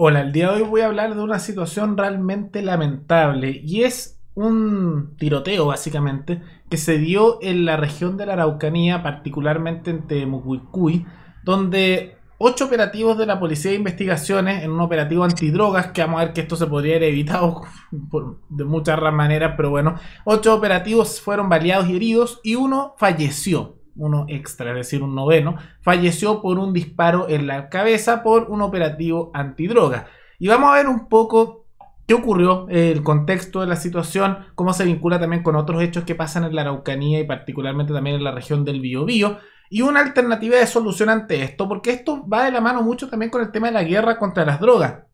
Hola, el día de hoy voy a hablar de una situación realmente lamentable y es un tiroteo básicamente que se dio en la región de la Araucanía, particularmente en Temucuicuy, donde ocho operativos de la Policía de Investigaciones en un operativo antidrogas, que vamos a ver que esto se podría haber evitado de muchas maneras, pero bueno, ocho operativos fueron baleados y heridos y uno falleció uno extra, es decir, un noveno, falleció por un disparo en la cabeza por un operativo antidroga. Y vamos a ver un poco qué ocurrió, eh, el contexto de la situación, cómo se vincula también con otros hechos que pasan en la Araucanía y particularmente también en la región del Biobío. Y una alternativa de solución ante esto, porque esto va de la mano mucho también con el tema de la guerra contra las drogas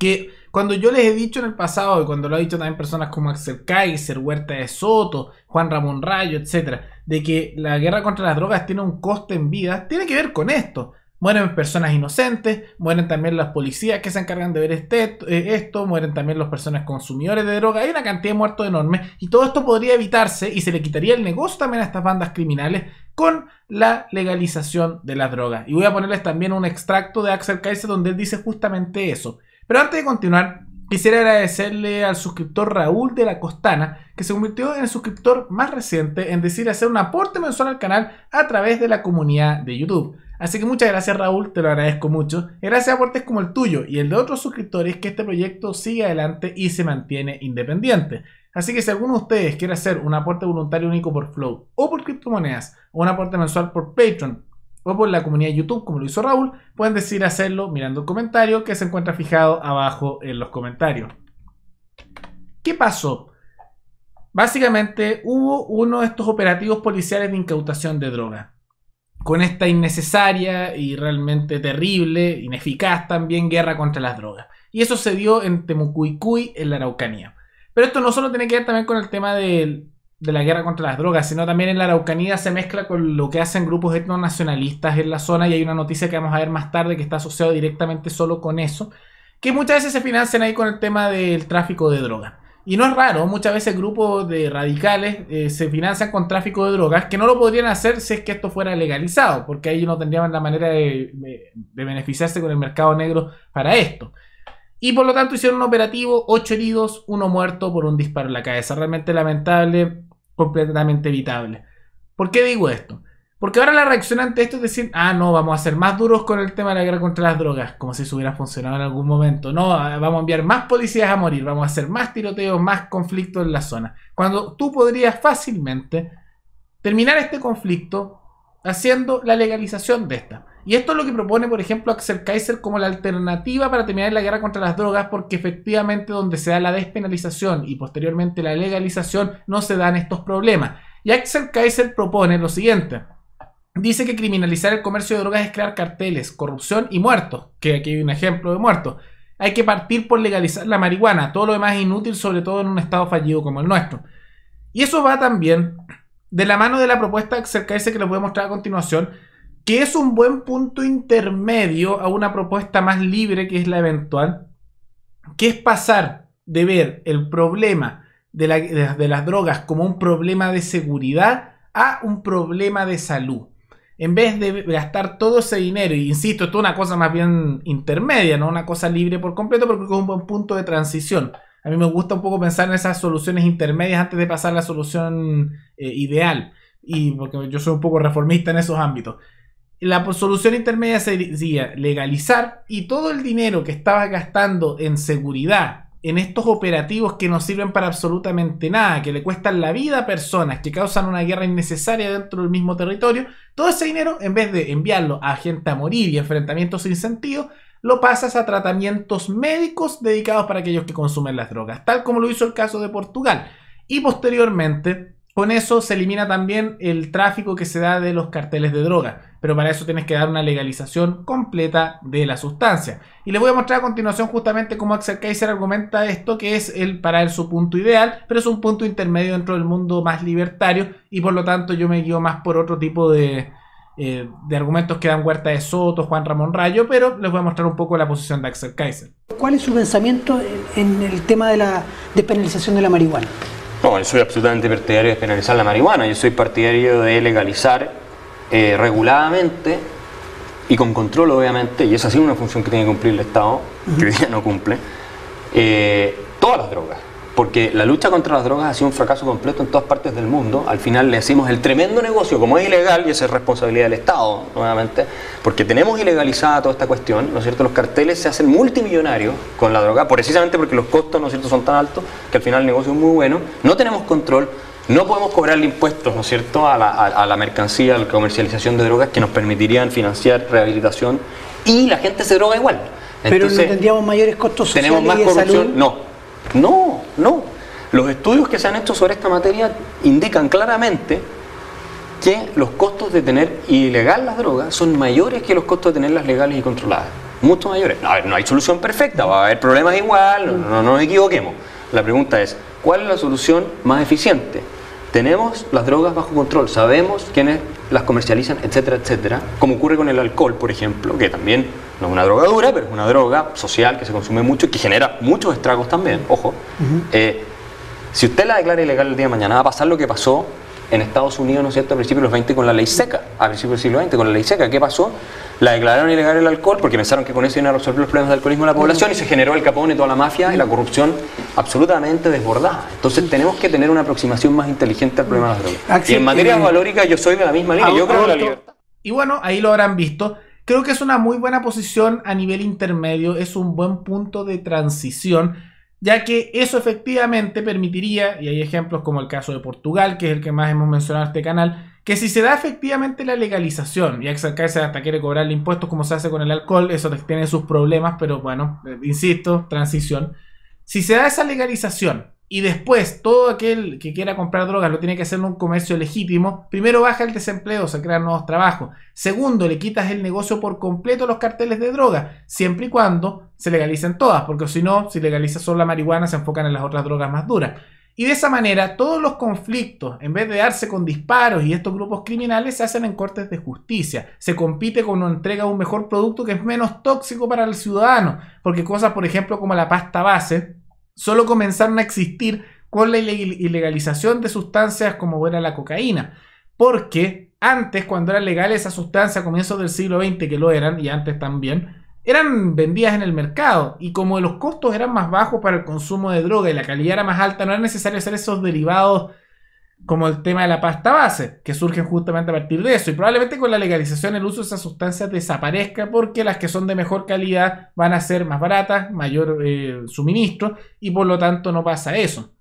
que cuando yo les he dicho en el pasado, y cuando lo han dicho también personas como Axel Kaiser, Huerta de Soto, Juan Ramón Rayo, etcétera, de que la guerra contra las drogas tiene un coste en vida, tiene que ver con esto. Mueren personas inocentes, mueren también las policías que se encargan de ver este, eh, esto, mueren también las personas consumidores de droga, hay una cantidad de muertos enorme y todo esto podría evitarse y se le quitaría el negocio también a estas bandas criminales con la legalización de las drogas. Y voy a ponerles también un extracto de Axel Kaiser donde él dice justamente eso. Pero antes de continuar, quisiera agradecerle al suscriptor Raúl de la Costana, que se convirtió en el suscriptor más reciente en decir hacer un aporte mensual al canal a través de la comunidad de YouTube. Así que muchas gracias Raúl, te lo agradezco mucho. Gracias a aportes como el tuyo y el de otros suscriptores que este proyecto sigue adelante y se mantiene independiente. Así que si alguno de ustedes quiere hacer un aporte voluntario único por Flow o por criptomonedas o un aporte mensual por Patreon por la comunidad de YouTube, como lo hizo Raúl, pueden decidir hacerlo mirando el comentario que se encuentra fijado abajo en los comentarios. ¿Qué pasó? Básicamente hubo uno de estos operativos policiales de incautación de droga. Con esta innecesaria y realmente terrible, ineficaz también guerra contra las drogas. Y eso se dio en Temucuicuy, en la Araucanía. Pero esto no solo tiene que ver también con el tema del de la guerra contra las drogas, sino también en la Araucanía se mezcla con lo que hacen grupos etnonacionalistas en la zona y hay una noticia que vamos a ver más tarde que está asociado directamente solo con eso, que muchas veces se financian ahí con el tema del tráfico de drogas. Y no es raro, muchas veces grupos de radicales eh, se financian con tráfico de drogas, que no lo podrían hacer si es que esto fuera legalizado, porque ahí no tendrían la manera de, de beneficiarse con el mercado negro para esto. Y por lo tanto hicieron un operativo, ocho heridos, uno muerto por un disparo en la cabeza. Realmente lamentable completamente evitable. ¿Por qué digo esto? Porque ahora la reacción ante esto es decir, ah, no, vamos a ser más duros con el tema de la guerra contra las drogas, como si eso hubiera funcionado en algún momento. No, ah, vamos a enviar más policías a morir, vamos a hacer más tiroteos, más conflictos en la zona. Cuando tú podrías fácilmente terminar este conflicto haciendo la legalización de esta. Y esto es lo que propone, por ejemplo, Axel Kaiser como la alternativa para terminar la guerra contra las drogas, porque efectivamente donde se da la despenalización y posteriormente la legalización no se dan estos problemas. Y Axel Kaiser propone lo siguiente. Dice que criminalizar el comercio de drogas es crear carteles, corrupción y muertos, que aquí hay un ejemplo de muertos. Hay que partir por legalizar la marihuana, todo lo demás es inútil, sobre todo en un estado fallido como el nuestro. Y eso va también de la mano de la propuesta ese que les voy a mostrar a continuación, que es un buen punto intermedio a una propuesta más libre que es la eventual, que es pasar de ver el problema de, las drogas como un problema de seguridad a un problema de salud. En vez de gastar todo ese dinero, insisto, esto es una cosa más bien intermedia, no una cosa libre por completo, porque es un buen punto de transición a mí me gusta un poco pensar en esas soluciones intermedias antes de pasar a la solución eh, ideal. Y porque yo soy un poco reformista en esos ámbitos. La solución intermedia sería legalizar y todo el dinero que estaba gastando en seguridad, en estos operativos que no sirven para absolutamente nada, que le cuestan la vida a personas, que causan una guerra innecesaria dentro del mismo territorio, todo ese dinero, en vez de enviarlo a gente a morir y enfrentamientos sin sentido, lo pasas a tratamientos médicos dedicados para aquellos que consumen las drogas, tal como lo hizo el caso de Portugal. Y posteriormente, con eso se elimina también el tráfico que se da de los carteles de droga, pero para eso tienes que dar una legalización completa de la sustancia. Y les voy a mostrar a continuación justamente cómo Axel Kaiser argumenta esto, que es el, para él su punto ideal, pero es un punto intermedio dentro del mundo más libertario y por lo tanto yo me guío más por otro tipo de, eh, de argumentos que dan Huerta de Soto, Juan Ramón Rayo, pero les voy a mostrar un poco la posición de Axel Kaiser. ¿Cuál es su pensamiento en el tema de la despenalización de la marihuana? No, yo soy absolutamente partidario de despenalizar la marihuana, yo soy partidario de legalizar eh, reguladamente y con control, obviamente, y esa sí es una función que tiene que cumplir el Estado, que hoy día no cumple, eh, todas las drogas porque la lucha contra las drogas ha sido un fracaso completo en todas partes del mundo. Al final le decimos el tremendo negocio, como es ilegal, y esa es responsabilidad del Estado, nuevamente, porque tenemos ilegalizada toda esta cuestión, ¿no es cierto? Los carteles se hacen multimillonarios con la droga, precisamente porque los costos, ¿no es cierto?, son tan altos que al final el negocio es muy bueno. No tenemos control, no podemos cobrarle impuestos, ¿no es cierto?, a la, mercancía, a la comercialización de drogas que nos permitirían financiar rehabilitación y la gente se droga igual. Entonces, Pero no tendríamos mayores costos sociales. ¿Tenemos más y de No. No, no. Los estudios que se han hecho sobre esta materia indican claramente que los costos de tener ilegal las drogas son mayores que los costos de tenerlas legales y controladas. Mucho mayores. No, no hay solución perfecta, va a haber problemas igual, no nos equivoquemos. La pregunta es, ¿cuál es la solución más eficiente? tenemos las drogas bajo control, sabemos quiénes las comercializan, etcétera, etcétera, como ocurre con el alcohol, por ejemplo, que también no es una droga dura, pero es una droga social que se consume mucho y que genera muchos estragos también, ojo. Eh, si usted la declara ilegal el día de mañana, va a pasar lo que pasó en Estados Unidos, ¿no es cierto?, a principios de los 20 con la ley seca, a principios del siglo XX con la ley seca. ¿Qué pasó? La declararon ilegal el alcohol porque pensaron que con eso iban a resolver los problemas de alcoholismo de la población y se generó el capón y toda la mafia y la corrupción absolutamente desbordada. Entonces tenemos que tener una aproximación más inteligente al problema de drogas. y en materia eh, valórica yo soy de la misma línea, yo creo Y bueno, ahí lo habrán visto. Creo que es una muy buena posición a nivel intermedio, es un buen punto de transición ya que eso efectivamente permitiría, y hay ejemplos como el caso de Portugal, que es el que más hemos mencionado en este canal, que si se da efectivamente la legalización ya que y acercarse hasta quiere cobrarle impuestos como se hace con el alcohol, eso tiene sus problemas, pero bueno, eh, insisto, transición. Si se da esa legalización y después, todo aquel que quiera comprar drogas lo tiene que hacer en un comercio legítimo. Primero, baja el desempleo, se crean nuevos trabajos. Segundo, le quitas el negocio por completo a los carteles de drogas, siempre y cuando se legalicen todas, porque si no, si legalizas solo la marihuana, se enfocan en las otras drogas más duras. Y de esa manera, todos los conflictos, en vez de darse con disparos y estos grupos criminales, se hacen en cortes de justicia. Se compite con entrega un mejor producto que es menos tóxico para el ciudadano, porque cosas, por ejemplo, como la pasta base, solo comenzaron a existir con la ilegalización de sustancias como era la cocaína. Porque antes, cuando eran legales esas sustancias a comienzos del siglo XX, que lo eran, y antes también, eran vendidas en el mercado. Y como los costos eran más bajos para el consumo de droga y la calidad era más alta, no era necesario hacer esos derivados como el tema de la pasta base, que surgen justamente a partir de eso. Y probablemente con la legalización el uso de esas sustancias desaparezca porque las que son de mejor calidad van a ser más baratas, mayor eh, suministro, y por lo tanto no pasa eso.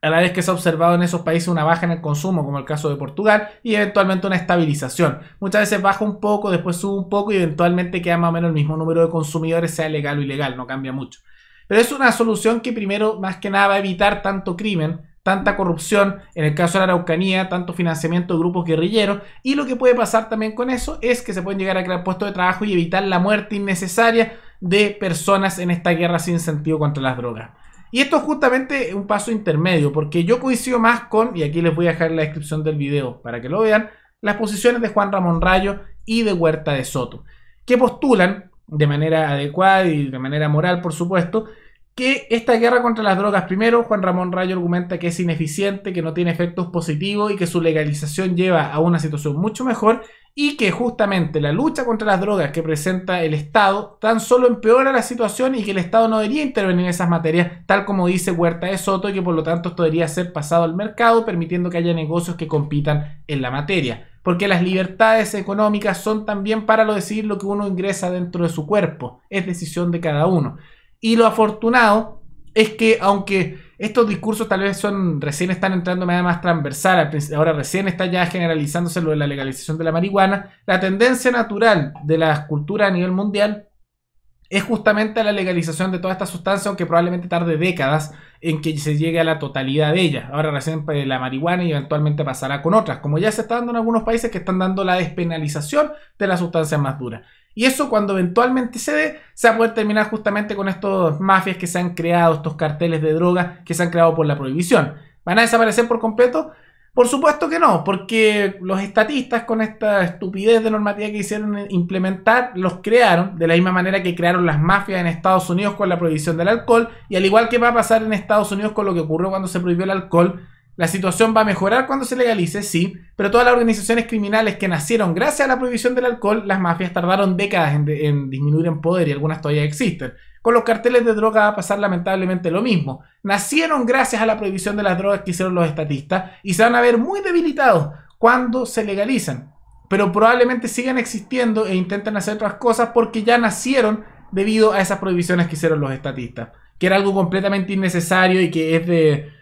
A la vez que se ha observado en esos países una baja en el consumo, como el caso de Portugal, y eventualmente una estabilización. Muchas veces baja un poco, después sube un poco y eventualmente queda más o menos el mismo número de consumidores, sea legal o ilegal, no cambia mucho. Pero es una solución que primero, más que nada, va a evitar tanto crimen, tanta corrupción, en el caso de la Araucanía, tanto financiamiento de grupos guerrilleros, y lo que puede pasar también con eso es que se pueden llegar a crear puestos de trabajo y evitar la muerte innecesaria de personas en esta guerra sin sentido contra las drogas. Y esto es justamente un paso intermedio, porque yo coincido más con, y aquí les voy a dejar la descripción del video para que lo vean, las posiciones de Juan Ramón Rayo y de Huerta de Soto, que postulan de manera adecuada y de manera moral, por supuesto, que esta guerra contra las drogas, primero, Juan Ramón Rayo argumenta que es ineficiente, que no tiene efectos positivos y que su legalización lleva a una situación mucho mejor y que justamente la lucha contra las drogas que presenta el Estado tan solo empeora la situación y que el Estado no debería intervenir en esas materias, tal como dice Huerta de Soto, y que por lo tanto esto debería ser pasado al mercado, permitiendo que haya negocios que compitan en la materia. Porque las libertades económicas son también para lo decir lo que uno ingresa dentro de su cuerpo, es decisión de cada uno. Y lo afortunado es que aunque estos discursos tal vez son recién están entrando de más transversal, ahora recién está ya generalizándose lo de la legalización de la marihuana, la tendencia natural de las culturas a nivel mundial es justamente la legalización de toda esta sustancia, aunque probablemente tarde décadas en que se llegue a la totalidad de ella. Ahora recién pues, la marihuana y eventualmente pasará con otras, como ya se está dando en algunos países que están dando la despenalización de las sustancias más duras. Y eso cuando eventualmente se dé, se va a poder terminar justamente con estas mafias que se han creado, estos carteles de drogas que se han creado por la prohibición. ¿Van a desaparecer por completo? Por supuesto que no, porque los estatistas con esta estupidez de normativa que hicieron implementar, los crearon de la misma manera que crearon las mafias en Estados Unidos con la prohibición del alcohol, y al igual que va a pasar en Estados Unidos con lo que ocurrió cuando se prohibió el alcohol, la situación va a mejorar cuando se legalice, sí, pero todas las organizaciones criminales que nacieron gracias a la prohibición del alcohol, las mafias tardaron décadas en, disminuir en poder y algunas todavía existen. Con los carteles de droga va a pasar lamentablemente lo mismo. Nacieron gracias a la prohibición de las drogas que hicieron los estatistas y se van a ver muy debilitados cuando se legalizan. Pero probablemente sigan existiendo e intentan hacer otras cosas porque ya nacieron debido a esas prohibiciones que hicieron los estatistas, que era algo completamente innecesario y que es de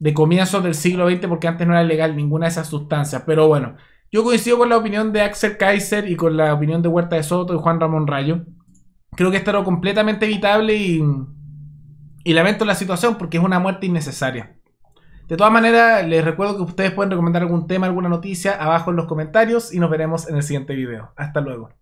de comienzos del siglo XX, porque antes no era legal ninguna de esas sustancias. Pero bueno, yo coincido con la opinión de Axel Kaiser y con la opinión de Huerta de Soto y Juan Ramón Rayo. Creo que esto era completamente evitable y, y lamento la situación porque es una muerte innecesaria. De todas maneras, les recuerdo que ustedes pueden recomendar algún tema, alguna noticia abajo en los comentarios y nos veremos en el siguiente video. Hasta luego.